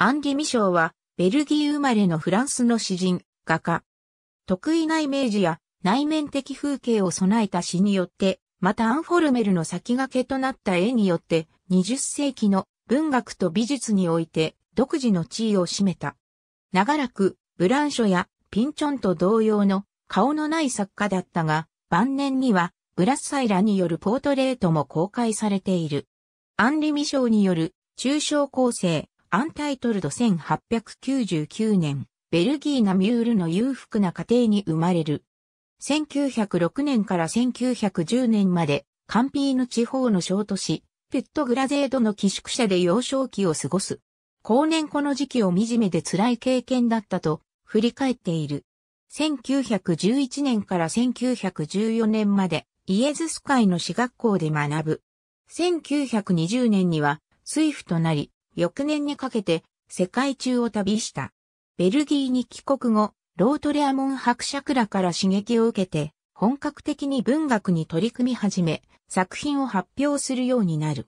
アンリ・ミショーは、ベルギー生まれのフランスの詩人、画家。得意なイメージや内面的風景を備えた詩によって、またアンフォルメルの先駆けとなった絵によって、20世紀の文学と美術において独自の地位を占めた。長らく、ブランショやピンチョンと同様の顔のない作家だったが、晩年にはブラッサイラによるポートレートも公開されている。アンリ・ミショーによる抽象構成、アンタイトルド1899年、ベルギーナミュールの裕福な家庭に生まれる。1906年から1910年まで、カンピーヌ地方の小都市、ペットグラゼードの寄宿舎で幼少期を過ごす。後年この時期を惨めで辛い経験だったと振り返っている。1911年から1914年までイエズス会の私学校で学ぶ。1920年にはスイフとなり、翌年にかけて世界中を旅した。ベルギーに帰国後、ロートレアモン伯爵らから刺激を受けて、本格的に文学に取り組み始め、作品を発表するようになる。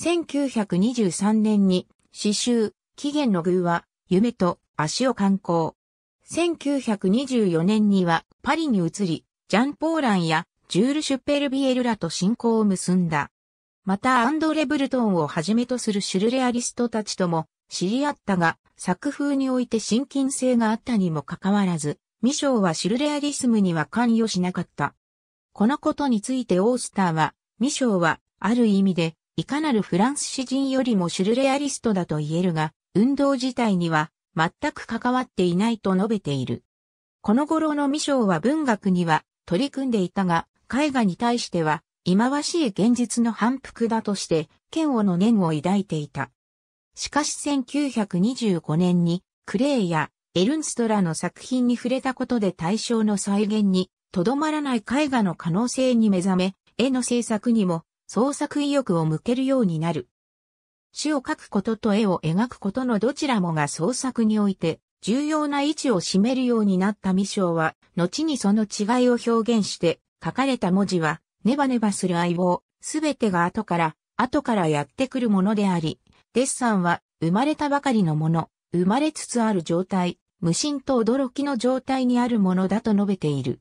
1923年に詩集、起源の偶は、夢と足を観光。1924年にはパリに移り、ジャン・ポーランやジュール・シュッペルビエルらと親交を結んだ。またアンドレ・ブルトンをはじめとするシュルレアリストたちとも知り合ったが、作風において親近性があったにもかかわらず、ミショーはシュルレアリスムには関与しなかった。このことについてオースターは、ミショーは、ある意味で、いかなるフランス詩人よりもシュルレアリストだと言えるが、運動自体には、全く関わっていないと述べている。この頃のミショーは文学には取り組んでいたが、絵画に対しては忌まわしい現実の反復だとして、嫌悪の念を抱いていた。しかし1925年に、クレイやエルンストラの作品に触れたことで対象の再現に、とどまらない絵画の可能性に目覚め、絵の制作にも創作意欲を向けるようになる。詩を書くことと絵を描くことのどちらもが創作において重要な位置を占めるようになったミショーは、後にその違いを表現して書かれた文字はネバネバする相棒、すべてが後から、後からやってくるものであり、デッサンは生まれたばかりのもの、生まれつつある状態、無心と驚きの状態にあるものだと述べている。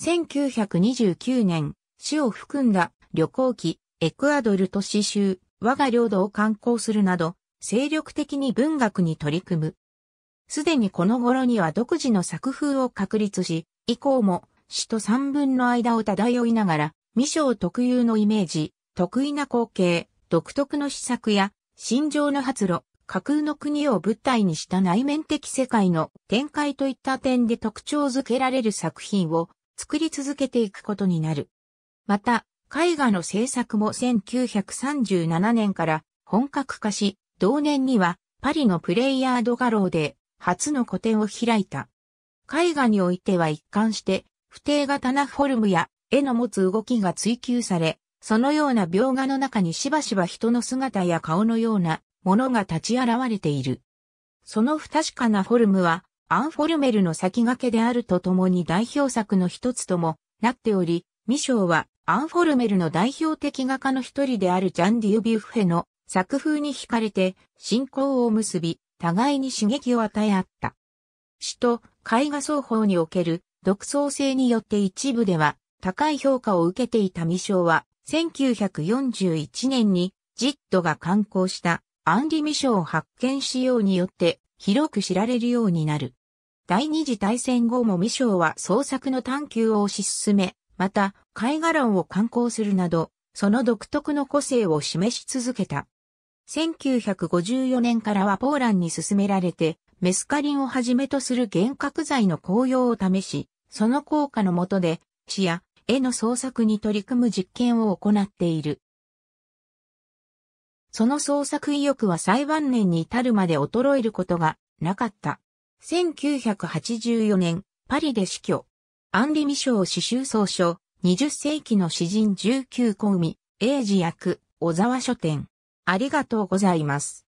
1929年、死を含んだ旅行記、エクアドルと市州、我が領土を観光するなど、精力的に文学に取り組む。すでにこの頃には独自の作風を確立し、以降も、死と三分の間を漂いながら、未章特有のイメージ、得意な光景、独特の施策や、心情の発露、架空の国を物体にした内面的世界の展開といった点で特徴づけられる作品を作り続けていくことになる。また、絵画の制作も1937年から本格化し、同年にはパリのプレイヤード画廊で初の個展を開いた。絵画においては一貫して、不定型なフォルムや絵の持つ動きが追求され、そのような描画の中にしばしば人の姿や顔のようなものが立ち現れている。その不確かなフォルムは、アンフォルメルの先駆けであるとともに代表作の一つともなっており、ミショーはアンフォルメルの代表的画家の一人であるジャン・ディュビュッフェの作風に惹かれて、信仰を結び、互いに刺激を与え合った。詩と絵画双方における独創性によって一部では高い評価を受けていたミショーは、1941年にジットが刊行したアンリミショーを発見しようによって広く知られるようになる。第二次大戦後もミショーは創作の探求を推し進め、また絵画論を刊行するなど、その独特の個性を示し続けた。1954年からはポーランに進められて、メスカリンをはじめとする幻覚剤の効用を試し、その効果のもとで、血や絵の創作に取り組む実験を行っている。その創作意欲は最晩年に至るまで衰えることがなかった。1984年、パリで死去。アンリ・ミショー刺繍総書、20世紀の詩人19個組英治役、小沢書店。ありがとうございます。